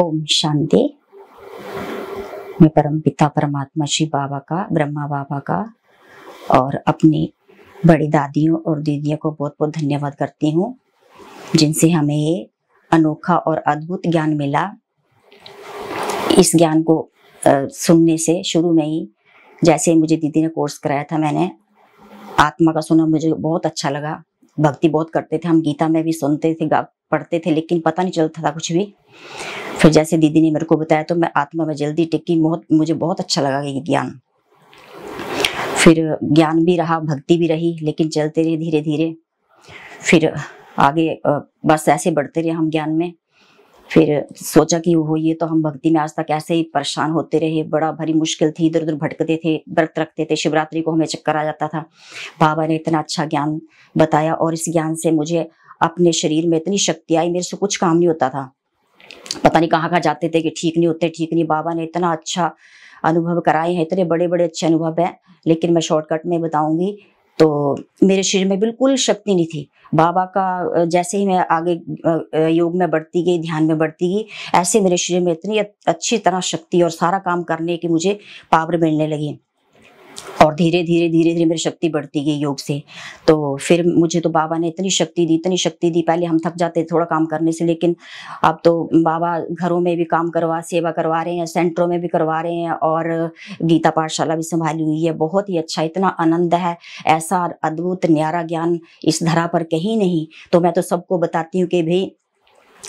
ओम शांति मैं परम पिता परमात्मा श्री बाबा का ब्रह्मा बाबा का और अपनी बड़ी दादियों और दीदियों को बहुत बहुत धन्यवाद करती हूँ जिनसे हमें ये अनोखा और अद्भुत ज्ञान मिला इस ज्ञान को सुनने से शुरू में ही जैसे मुझे दीदी ने कोर्स कराया था मैंने आत्मा का सुना मुझे बहुत अच्छा लगा भक्ति बहुत करते थे हम गीता में भी सुनते थे पढ़ते थे लेकिन पता नहीं चलता था कुछ भी फिर जैसे दीदी ने मेरे को बताया तो मैं आत्मा में जल्दी टिकी बहुत मुझे बहुत अच्छा लगा ये ज्ञान फिर ज्ञान भी रहा भक्ति भी रही लेकिन चलते रहे धीरे धीरे फिर आगे बस ऐसे बढ़ते रहे हम ज्ञान में फिर सोचा कि हो ये तो हम भक्ति में आज तक ऐसे ही परेशान होते रहे बड़ा भारी मुश्किल थी इधर उधर भटकते थे व्रत रखते थे शिवरात्रि को हमें चक्कर आ जाता था बाबा ने इतना अच्छा ज्ञान बताया और इस ज्ञान से मुझे अपने शरीर में इतनी शक्ति आई मेरे से कुछ काम नहीं होता था पता नहीं कहाँ कहाँ जाते थे कि ठीक नहीं होते ठीक नहीं बाबा ने इतना अच्छा अनुभव कराए हैं इतने बड़े बड़े अच्छे अनुभव हैं लेकिन मैं शॉर्टकट में बताऊंगी तो मेरे शरीर में बिल्कुल शक्ति नहीं थी बाबा का जैसे ही मैं आगे योग में बढ़ती गई ध्यान में बढ़ती गई ऐसे मेरे शरीर में इतनी अच्छी तरह शक्ति और सारा काम करने की मुझे पावर मिलने लगी और धीरे धीरे धीरे धीरे मेरी शक्ति बढ़ती गई योग से तो फिर मुझे तो बाबा ने इतनी शक्ति दी इतनी शक्ति दी पहले हम थक जाते थोड़ा काम करने से लेकिन अब तो बाबा घरों में भी काम करवा सेवा करवा रहे हैं सेंटरों में भी करवा रहे हैं और गीता पाठशाला भी संभाली हुई है बहुत ही अच्छा इतना आनंद है ऐसा अद्भुत न्यारा ज्ञान इस धरा पर कहीं नहीं तो मैं तो सबको बताती हूँ कि भाई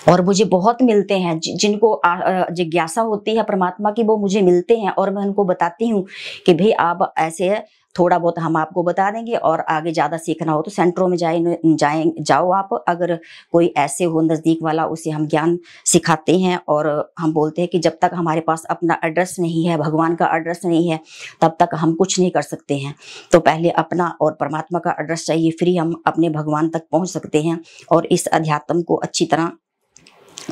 और मुझे बहुत मिलते हैं जिनको जिज्ञासा होती है परमात्मा की वो मुझे मिलते हैं और मैं उनको बताती हूँ कि भाई आप ऐसे है थोड़ा बहुत हम आपको बता देंगे और आगे ज़्यादा सीखना हो तो सेंटरों में जाए जाए जाओ आप अगर कोई ऐसे हो नज़दीक वाला उसे हम ज्ञान सिखाते हैं और हम बोलते हैं कि जब तक हमारे पास अपना एड्रेस नहीं है भगवान का एड्रेस नहीं है तब तक हम कुछ नहीं कर सकते हैं तो पहले अपना और परमात्मा का एड्रेस चाहिए फिर हम अपने भगवान तक पहुँच सकते हैं और इस अध्यात्म को अच्छी तरह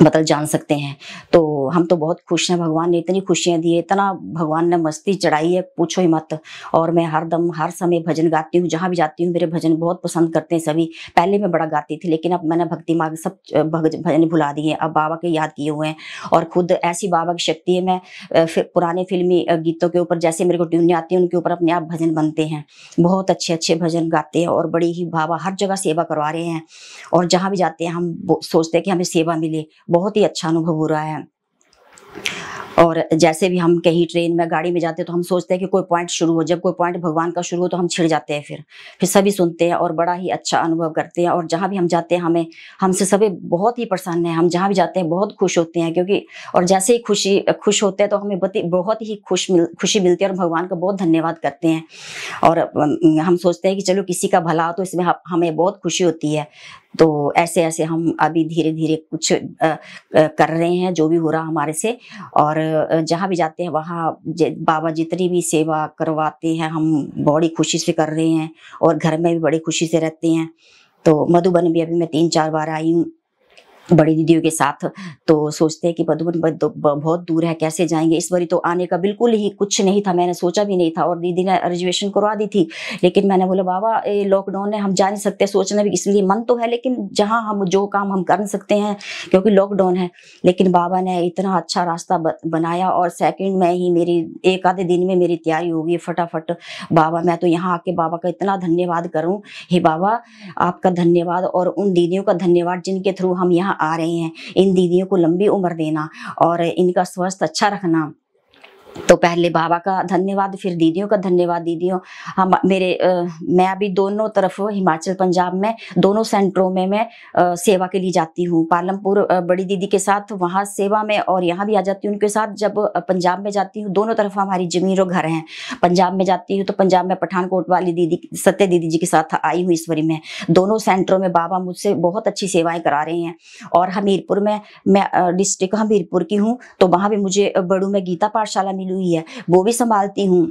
मतलब जान सकते हैं तो हम तो बहुत खुश हैं भगवान ने इतनी खुशियाँ दी है इतना भगवान ने मस्ती चढ़ाई है पूछो ही मत और मैं हर दम हर समय भजन गाती हूँ जहाँ भी जाती हूँ मेरे भजन बहुत पसंद करते हैं सभी पहले मैं बड़ा गाती थी लेकिन अब मैंने भक्ति मार्ग सब भजन भुला दिए अब बाबा के याद किए हुए हैं और खुद ऐसी बाबा की शक्ति है मैं पुराने फिल्मी गीतों के ऊपर जैसे मेरे को ट्यूनें आती हैं उनके ऊपर अपने आप भजन बनते हैं बहुत अच्छे अच्छे भजन गाते हैं और बड़ी ही बाबा हर जगह सेवा करवा रहे हैं और जहाँ भी जाते हैं हम सोचते हैं कि हमें सेवा मिले बहुत ही अच्छा अनुभव हो रहा है और जैसे भी हम कहीं ट्रेन में गाड़ी में जाते हैं तो हम सोचते हैं कि कोई पॉइंट शुरू हो जब कोई पॉइंट भगवान का शुरू हो तो हम छिड़ जाते हैं फिर फिर सभी सुनते हैं और बड़ा ही अच्छा अनुभव करते हैं और जहाँ भी हम जाते हैं हमें हमसे सभी बहुत ही प्रसन्न है हम जहाँ भी जाते हैं बहुत खुश होते हैं क्योंकि और जैसे ही खुशी खुश होते हैं तो हमें बहुत ही खुश मिल खुशी मिलती है और भगवान का बहुत धन्यवाद करते हैं और हम सोचते हैं कि चलो किसी का भला हो तो इसमें हमें बहुत खुशी होती है तो ऐसे ऐसे हम अभी धीरे धीरे कुछ कर रहे हैं जो भी हो रहा हमारे से और जहाँ भी जाते हैं वहाँ बाबा जितनी भी सेवा करवाते हैं हम बड़ी खुशी से कर रहे हैं और घर में भी बड़ी खुशी से रहते हैं तो मधुबन भी अभी मैं तीन चार बार आई हूँ बड़ी दीदियों के साथ तो सोचते हैं कि मधुबन बहुत दूर है कैसे जाएंगे इस बारी तो आने का बिल्कुल ही कुछ नहीं था मैंने सोचा भी नहीं था और दीदी ने रिजर्वेशन करवा दी थी लेकिन मैंने बोला बाबा ये लॉकडाउन है हम जा नहीं सकते सोचना भी इसलिए मन तो है लेकिन जहाँ हम जो काम हम कर सकते हैं क्योंकि लॉकडाउन है लेकिन बाबा ने इतना अच्छा रास्ता बनाया और सेकेंड में ही मेरी एक आधे दिन में मेरी तैयारी होगी फटाफट बाबा मैं तो यहाँ आके बाबा का इतना धन्यवाद करूँ हे बाबा आपका धन्यवाद और उन दीदियों का धन्यवाद जिनके थ्रू हम यहाँ आ रहे हैं इन दीदियों को लंबी उम्र देना और इनका स्वास्थ्य अच्छा रखना तो पहले बाबा का धन्यवाद फिर दीदियों का धन्यवाद दीदियों हम मेरे आ, मैं अभी दोनों तरफ हिमाचल पंजाब में दोनों सेंटरों में मैं आ, सेवा के लिए जाती हूँ पालमपुर बड़ी दीदी के साथ वहाँ सेवा में और यहाँ भी आ जाती हूँ उनके साथ जब पंजाब में जाती हूँ दोनों तरफ हमारी जमीन और घर हैं पंजाब में जाती हूँ तो पंजाब में पठानकोट वाली दीदी सत्य दीदी जी के साथ आई हूँ ईश्वरी में दोनों सेंटरों में बाबा मुझसे बहुत अच्छी सेवाएं करा रहे हैं और हमीरपुर में मैं डिस्ट्रिक्ट हमीरपुर की हूँ तो वहाँ भी मुझे बड़ू में गीता पाठशाला मिली हालेलुया वो भी संभालती हूँ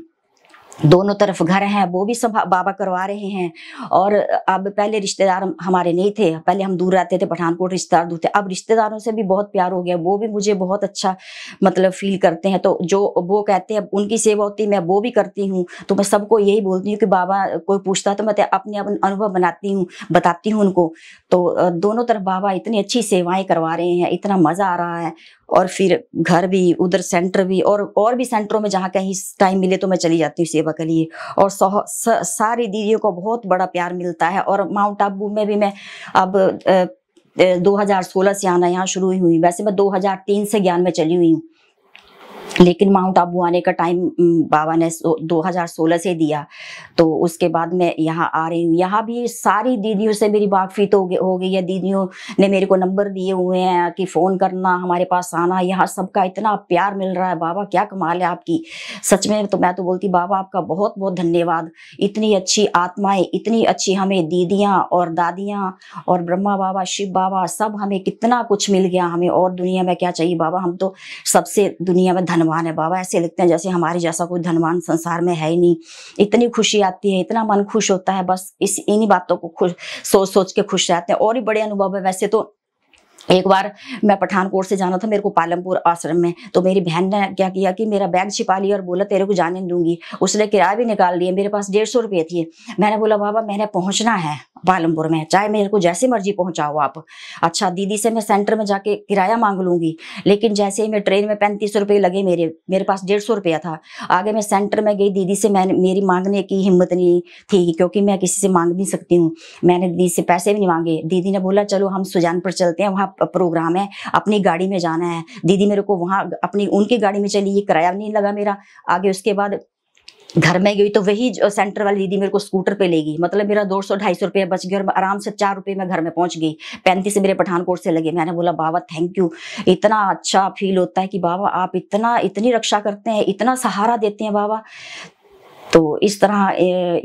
दोनों तरफ घर हैं वो भी सब बाबा करवा रहे हैं और अब पहले रिश्तेदार हमारे नहीं थे पहले हम दूर रहते थे पठानकोट रिश्तेदार दूर थे अब रिश्तेदारों से भी बहुत प्यार हो गया वो भी मुझे बहुत अच्छा मतलब फील करते हैं तो जो वो कहते हैं उनकी सेवा होती मैं वो भी करती हूँ तो मैं सबको यही बोलती हूँ कि बाबा कोई पूछता तो मैं अपने अपने अनुभव बनाती हूँ बताती हूँ उनको तो दोनों तरफ बाबा इतनी अच्छी सेवाएं करवा रहे हैं इतना मज़ा आ रहा है और फिर घर भी उधर सेंटर भी और और भी सेंटरों में जहाँ कहीं टाइम मिले तो मैं चली जाती हूँ सेवा सेवा के लिए और सारी दीदियों को बहुत बड़ा प्यार मिलता है और माउंट आबू में भी मैं अब 2016 से आना यहाँ शुरू हुई वैसे मैं 2003 से ज्ञान में चली हुई हूँ लेकिन माउंट आबू आने का टाइम बाबा ने 2016 से दिया तो उसके बाद मैं यहाँ आ रही हूँ यहाँ भी सारी दीदियों से मेरी बातचीत हो गई हो गई है दीदियों ने मेरे को नंबर दिए हुए हैं कि फ़ोन करना हमारे पास आना यहाँ सबका इतना प्यार मिल रहा है बाबा क्या कमाल है आपकी सच में तो मैं तो बोलती बाबा आपका बहुत बहुत धन्यवाद इतनी अच्छी आत्माएँ इतनी अच्छी हमें दीदियाँ और दादियाँ और ब्रह्मा बाबा शिव बाबा सब हमें कितना कुछ मिल गया हमें और दुनिया में क्या चाहिए बाबा हम तो सबसे दुनिया में धन धनवान है बाबा ऐसे लगते हैं जैसे हमारे जैसा कोई धनवान संसार में है ही नहीं इतनी खुशी आती है इतना मन खुश होता है बस इस इन्हीं बातों को खुश सोच सोच के खुश रहते हैं और ही बड़े अनुभव है वैसे तो एक बार मैं पठानकोट से जाना था मेरे को पालमपुर आश्रम में तो मेरी बहन ने क्या किया कि मेरा बैग छिपा लिया और बोला तेरे को जाने दूंगी उसने किराया भी निकाल दिया मेरे पास डेढ़ सौ रुपये थी मैंने बोला बाबा मैंने पहुंचना है पालमपुर में चाहे मेरे को जैसे मर्जी पहुंचाओ आप अच्छा दीदी से मैं सेंटर में जाके किराया मांग लूंगी लेकिन जैसे ही मैं ट्रेन में पैंतीस रुपये लगे मेरे मेरे पास डेढ़ सौ रुपया था आगे मैं सेंटर में गई दीदी से मैंने मेरी मांगने की हिम्मत नहीं थी क्योंकि मैं किसी से मांग नहीं सकती हूँ मैंने दीदी से पैसे भी नहीं मांगे दीदी ने बोला चलो हम सुजानपुर चलते हैं वहाँ प्रोग्राम है अपनी गाड़ी में जाना है दीदी मेरे को वहां अपनी उनकी गाड़ी में चली ये किराया नहीं लगा मेरा आगे उसके बाद घर में गई तो वही सेंटर वाली दीदी मेरे को स्कूटर पे ले गई मतलब मेरा दो सौ ढाई सौ रुपया बच गया और आराम से चार रुपये में घर में पहुंच गई पैंतीस मेरे पठानकोट से लगे मैंने बोला बाबा थैंक यू इतना अच्छा फील होता है कि बाबा आप इतना इतनी रक्षा करते हैं इतना सहारा देते हैं बाबा तो इस तरह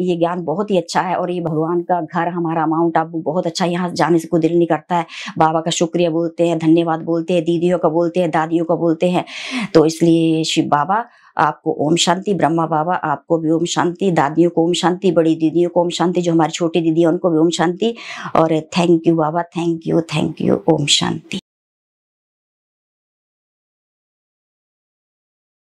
ये ज्ञान बहुत ही अच्छा है और ये भगवान का घर हमारा माउंट आबू बहुत अच्छा यहाँ जाने से को दिल नहीं करता है बाबा का शुक्रिया बोलते हैं धन्यवाद बोलते हैं दीदियों का बोलते हैं दादियों का बोलते हैं तो इसलिए शिव बाबा आपको ओम शांति ब्रह्मा बाबा आपको भी ओम शांति दादियों को ओम शांति बड़ी दीदियों को ओम शांति जो हमारी छोटी दीदी है उनको भी ओम शांति और थैंक यू बाबा थैंक यू थैंक यू ओम शांति